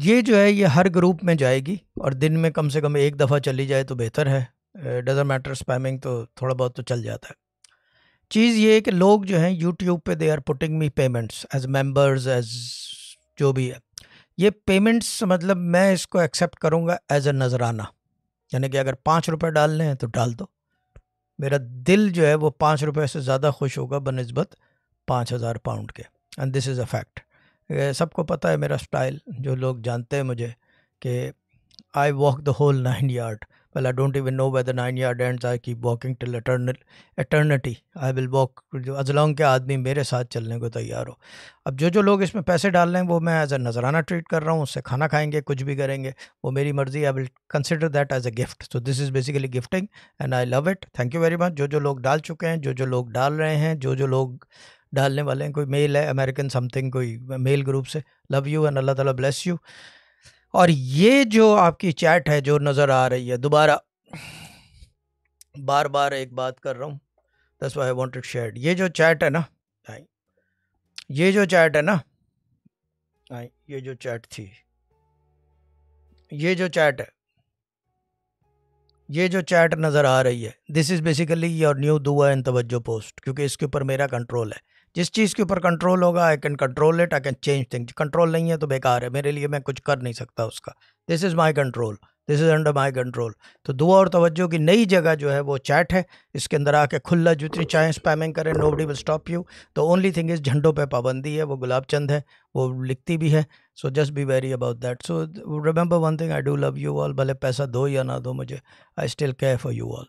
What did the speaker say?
ये जो है ये हर ग्रुप में जाएगी और दिन में कम से कम एक दफ़ा चली जाए तो बेहतर है डजर मैटर स्पैमिंग तो थोड़ा बहुत तो चल जाता है चीज़ ये है कि लोग जो हैं यूट्यूब पे they are putting me payments as members as जो भी है ये पेमेंट्स मतलब मैं इसको एक्सेप्ट करूँगा एज अ नजराना यानी कि अगर पाँच रुपये डालने हैं तो डाल दो मेरा दिल जो है वो पाँच रुपये से ज़्यादा खुश होगा बनस्बत पाँच हज़ार पाउंड के and this is a fact सबको पता है मेरा स्टाइल जो लोग जानते हैं मुझे कि I walk the whole nine yard well I don't even know where the nine yard and I keep walking till eternity I will walk जो अजलॉन्ग के आदमी मेरे साथ चलने को तैयार हो अब जो जो लोग इसमें पैसे डाल रहे हैं वो मैं एज अ नजराना ट्रीट कर रहा हूँ उससे खाना खाएंगे कुछ भी करेंगे वो मेरी मर्जी I will consider that as a gift so this is basically gifting and I love it thank you very much जो जो लोग डाल चुके हैं जो जो लोग डाल रहे हैं जो जो लोग डालने वाले हैं कोई मेल है अमेरिकन समथिंग कोई मेल ग्रुप से love you and Allah Taala bless you और ये जो आपकी चैट है जो नज़र आ रही है दोबारा बार बार एक बात कर रहा हूँ दस आई वॉन्टेड शेयर ये जो चैट है ना आई ये जो चैट है ना आई ये जो चैट थी ये जो चैट है ये जो चैट नज़र आ रही है this is basically your new दुआ एंड तवज्जो पोस्ट क्योंकि इसके ऊपर मेरा कंट्रोल है जिस चीज़ के ऊपर कंट्रोल होगा I can control it I can change thing control नहीं है तो बेकार है मेरे लिए मैं कुछ कर नहीं सकता उसका this is my control this is under my control तो दुआ और तवज्जो की नई जगह जो है वो चैट है इसके अंदर आके खुला जितनी चाहे स्पैमिंग करें नोबडी विल स्टॉप यू तो ओनली थिंग इज़ झंडों पर पाबंदी है वो गुलाब चंद है वो लिखती भी है so just be very about that so remember one thing I do love you all भले पैसा दो या ना दो मुझे I still care for you all